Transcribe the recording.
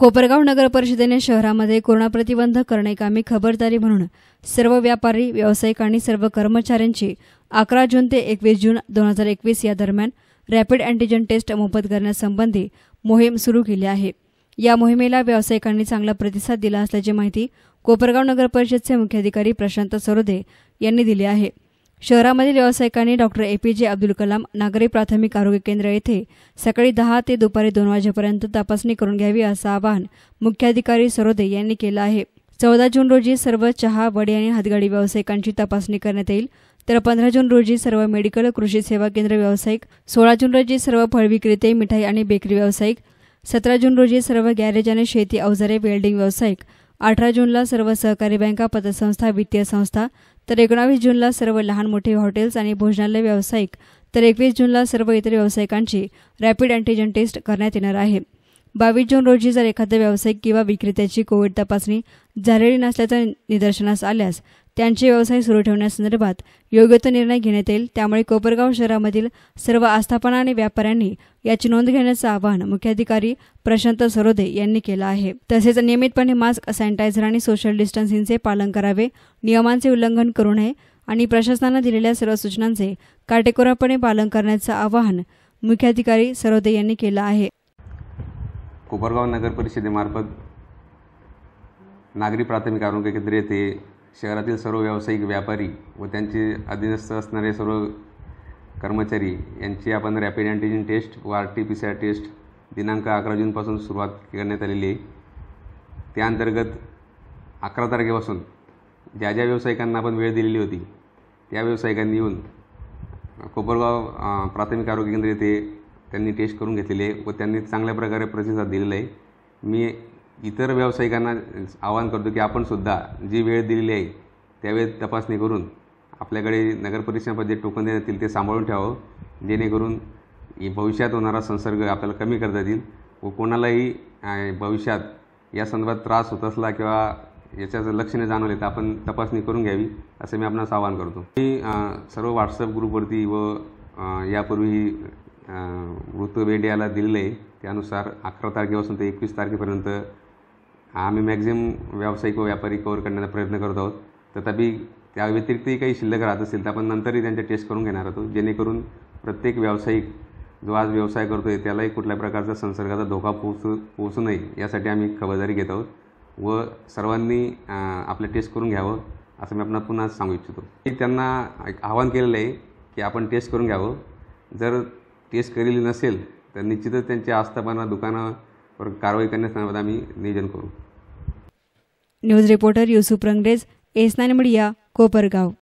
कोपरगाव नगर परिषदेने शहरामध्ये कोरोना प्रतिबंध कामी खबरदारी म्हणून सर्व व्यापारी व्यावसायिक आणि सर्व कर्मचाऱ्यांची अकरा जून ते एकवीस जून दोन हजार एकवीस या दरम्यान रॅपिड अँटीजेन टेस्ट मोफत करण्यासंबंधी मोहीम सुरू केली आहे या मोहिमेला व्यावसायिकांनी चांगला प्रतिसाद दिला असल्याची माहिती कोपरगाव नगर परिषदचे मुख्याधिकारी प्रशांत सरोदे यांनी दिली आहे शहरामधील व्यावसायिकांनी डॉक्टर ए पी जे अब्दुल कलाम नागरी प्राथमिक आरोग्य केंद्र येथे सकाळी दहा ते दुपारी दोन वाजेपर्यंत तपासणी करून घ्यावी असं आवाहन मुख्याधिकारी सरोदे यांनी केलं आहे चौदा जून रोजी सर्व चहा वडे आणि हातगाडी व्यावसायिकांची तपासणी करण्यात येईल तर पंधरा जून रोजी सर्व मेडिकल कृषी सेवा केंद्र व्यावसायिक सोळा जून रोजी सर्व फळ विक्रेते मिठाई आणि बेकरी व्यावसायिक सतरा जून रोजी सर्व गॅरेज आणि शेती अवजारे वेल्डिंग व्यावसायिक अठरा जूनला सर्व सहकारी बँका पतसंस्था वित्तीय संस्था तर एकोणावीस जूनला सर्व लहान मोठे हॉटेल्स आणि भोजनालय व्यावसायिक तर एकवीस जूनला सर्व इतर व्यावसायिकांची रॅपिड अँटीजेन टेस्ट करण्यात येणार आहे बावीस जून रोजी जर एखाद्या व्यावसायिक किंवा विक्रेत्याची कोविड तपासणी झालेली नसल्याचं निदर्शनास आल्यास त्यांचे व्यवसाय सुरू ठेवण्यासंदर्भात योग्य तो निर्णय घेण्यात येईल त्यामुळे कोपरगाव शहरामधील सर्व आस्थापना आणि व्यापाऱ्यांनी याची नोंद घेण्याचं आवाहन मुख्याधिकारी प्रशांत सरोदे यांनी केलं आहे तसेच नियमितपणे मास्क सॅनिटायझर आणि सोशल डिस्टन्सिंगचे पालन करावे नियमांचे उल्लंघन करू नये आणि प्रशासनानं दिलेल्या सर्व सूचनांचे काटेकोरपणे पालन करण्याचं आवाहन मुख्याधिकारी सरोदे यांनी केलं आहे कोपरगाव नगर परिषदेमार्फत नागरी प्राथमिक आरोग्य केंद्र येथे शहरातील सर्व व्यावसायिक व्यापारी व त्यांचे अधीनस्थ असणारे सर्व कर्मचारी यांची आपण रॅपिड अँटीजेन टेस्ट व R T P C R test दिनांक अकरा जूनपासून सुरुवात करण्यात आलेली आहे त्या अंतर्गत अकरा तारखेपासून ज्या ज्या व्यावसायिकांना आपण वेळ दिलेली होती त्या व्यावसायिकांनी येऊन कोपरगाव प्राथमिक आरोग्य केंद्र येथे त्यांनी टेस्ट करून घेतलेली आहे व त्यांनी चांगल्या प्रकारे प्रतिसाद दिलेला आहे मी इतर व्यावसायिकांना आवाहन करतो की आपण सुद्धा जी वेळ दिलेली आहे त्यावेळेत तपासणी करून आपल्याकडे नगरपरिषदेमध्ये जे टोकन देण्यात येतील ते सांभाळून ठेवावं जेणेकरून भविष्यात होणारा संसर्ग आपल्याला कमी करता येईल व कोणालाही भविष्यात या संदर्भात त्रास होत असला किंवा याच्याचं लक्षणे जाणवले तर आपण तपासणी करून घ्यावी असं मी आपणास आवाहन करतो मी सर्व व्हॉट्सअप ग्रुपवरती व यापूर्वी वृत्त वेड्याला दिलेलं आहे त्यानुसार अकरा तारखेपासून ते एकवीस तारखेपर्यंत आम्ही मॅक्झिमम व्यावसायिक व व्यापारी कवर करण्याचा प्रयत्न करत आहोत तथापि त्या व्यतिरिक्तही काही शिल्लक राहत असेल तर आपण नंतरही त्यांच्या टेस्ट करून घेणार आहोत जेणेकरून प्रत्येक व्यावसायिक जो आज व्यवसाय करतो आहे त्यालाही कुठल्या प्रकारचा संसर्गाचा धोका पोहोचू पोहोचू नये यासाठी आम्ही खबरदारी घेत आहोत व सर्वांनी आपलं टेस्ट करून घ्यावं असं मी आपण पुन्हा सांगू इच्छितो मी त्यांना एक आवाहन केलेलं आहे की आपण टेस्ट करून घ्यावं जर टेस्ट केलेली नसेल तर निश्चितच त्यांच्या आस्थापना दुकानावर कारवाई करण्यासंदर्भात आम्ही नियोजन करू न्यूज रिपोर्टर युसुफ रंगरेज एसनान मीडिया कोपरगाव